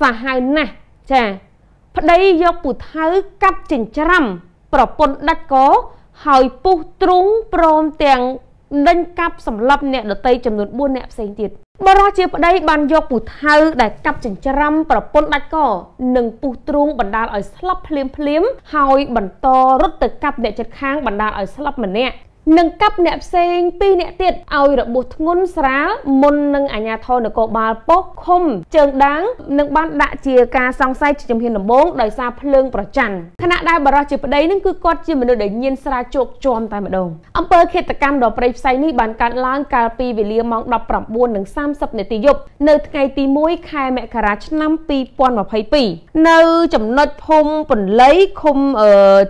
សាហាវណាស់ចាប្តីយកពូថៅកាប់ចិញ្ច្រាំប្រពន្ធដាច់កហើយពុះទ្រុងព្រមទាំងដេញកាប់សម្លាប់អ្នកដតីចំនួន4អ្នកផ្សេងទៀតបរោះជាប្តីបានយកពូថៅដែលកាប់ចិញ្ច្រាំប្រពន្ធដាច់កនិងពុះទ្រូងបណ្ដាលឲ្យស្លាប់ភ្លាមភ្លាមហើយបន្តរត់ទៅកាប់អ្នកជិតខាងបណ្ដាលឲ្យស្លាប់ម្នាក់និងកាប់អ្នកផ្សេងពីរអ្នកទៀតឲ្យរបួសធ្ងន់ស្រាលមុននឹងអាជ្ញាធរនគរបាលប៉ុស្តិ៍ឃុំជើងដាងនឹងបាន ដាក់ជាការសង្ស័យជាជំហានដំបូងដោយសារភ្លើងប្រច័ណ្ឌខណៈដែលបរិសុទ្ធជាប្តីនឹងគឺគាត់ជាមនុស្សដែលញៀនស្រាជោគជាំតែម្ដងអំពើឃាតកម្មដ៏ប្រេយផ្សៃនេះបានកើតឡើងកាលពីវេលាម៉ោង19:30នាទីយប់នៅថ្ងៃទី1ខែមករាឆ្នាំ2022នៅចំណុចភូមិពន្លៃឃុំ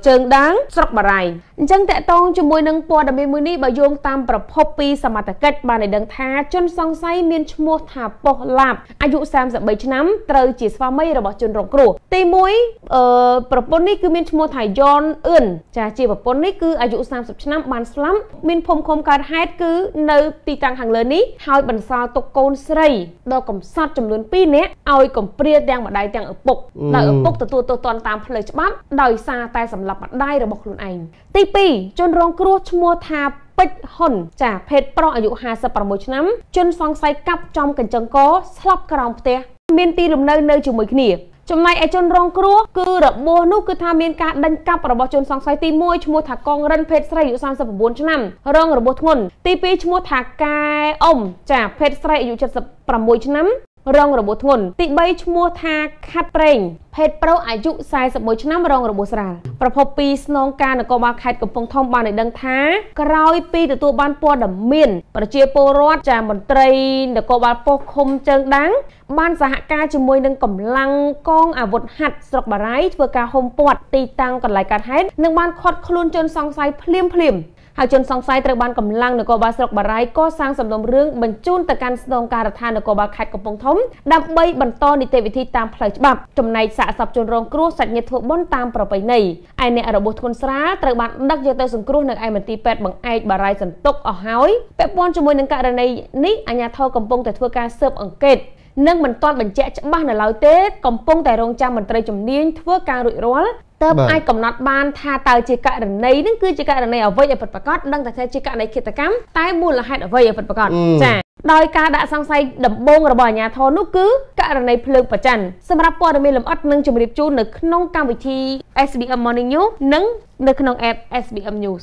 ជើងដាងស្រុកបារៃអញ្ចឹងតកតងជាមួយនឹងព័ត៌មានមួយនេះបើយោងតាមប្រភពពីសមត្ថកិច្ចបានឲ្យដឹងថាជនសង្ស័យមានឈ្មោះថាប៉ុសឡាប់អាយុ33ឆ្នាំត្រូវជាស្វាមីរបស់ជនរងគ្រោះទី1អឺប្រពន្ធនេះគឺមានឈ្មោះថាយ៉នអឿនចាជាប្រពន្ធនេះគឺអាយុ30ឆ្នាំបានស្លាប់មានភូមិឃុំកើតហេតុគឺនៅទីតាំងខាងលើនេះហើយបន្សល់ទុកកូនស្រីដ៏កំសត់ចំនួន2នាក់ឲ្យកំព្រាទាំងម្ដាយទាំងឪពុកដោយឪពុកទទួលទោសទណ្ឌតាមផ្លូវច្បាប់ដោយសារតែសម្លាប់ម្ដាយរបស់ខ្លួនឯងទី2ជនរងគ្រោះឈ្មោះថាពេជ្រហ៊ុនចាភេទប្រុសអាយុ56ឆ្នាំជនសង្ស័យកាប់ចំកញ្ចឹងកស្លាប់ក្រោមផ្ទះមានទីលំនៅនៅជាមួយគ្នាចំណែកឯជនរងគ្រោះគឺរបួសនោះគឺថាមានការដេញកាប់របស់ជនសង្ស័យទី1ឈ្មោះថាកង រិនភេទស្រីអាយុ39ឆ្នាំ រងរបួសធ្ងន់ទី2ឈ្មោះថាកែអ៊ុំចាភេទស្រីអាយុ76ឆ្នាំរងរបួសធ្ងន់ទី3ឈ្មោះថាខាត់ប្រេង ភេទប្រុសអាយុ41ឆ្នាំរងរបួសស្រាលប្រភពពីស្នងការនគរបាលខេត្តកំពង់ធំបានឲ្យដឹងថា ក្រោយពីទទួលបានព័ត៌មានប្រជាពលរដ្ឋចាមន្ត្រីនគរបាលប៉ុស្តិ៍ឃុំជើងដាំងបានសហការជាមួយនឹងកម្លាំងកងអាវុធហត្ថស្រុកបារាយធ្វើការហុំព័ទ្ធទីតាំងកន្លែងកើតហេតុនិងបានខាត់ខ្លួនជនសង្ស័យភ្លាមភ្លាមហើយជនសង្ស័យត្រូវបានកម្លាំងនគរបាលស្រុកបារាយកសាងសំណុំរឿងបញ្ជូនទៅកាន់ស្នងការដ្ឋាននគរបាលខេត្តកំពង់ធំ ដើម្បីបន្តនីតិវិធីតាមផ្លូវច្បាប់ ចំណែកសាកសពជនរងគ្រោះសាច់ញាតិធ្វើបុណ្យតាមប្រពៃណីឯអ្នករបួសធ្ងន់ស្រាលត្រូវបានដឹកយកទៅសង្គ្រោះនៅឯមន្ទីរពេទ្យបង្អែកបារាយសន្ទុកអស់ហើយពាក់ព័ន្ធជាមួយនឹងករណីនេះអាជ្ញាធរកំពុងតែធ្វើការស៊ើបអង្កេតនិងមិនទាន់បញ្ជាក់ច្បាស់នៅឡើយទេកំពុងតែរងចាំមន្ត្រីជំនាញធ្វើការរួចរាល់តើអាចកំណត់បាន ថាតើជាករណីនឹងគឺជាករណីអ្វីឲ្យពិតប្រាកដដឹងតែថាជាករណីឃាតកម្មតែមូលហេតុអ្វីឲ្យពិតប្រាកដចា៎ដោយការដាក់សង្ស័យដំបូងរបស់អាជ្ញាធរនោះគឺករណីភ្លើងប្រច័ណ្ឌសម្រាប់ព័ត៌មានលម្អិតនឹងជម្រាបជូននៅក្នុងកម្មវិធី SBM Morning News និង នៅក្នុង app SBM News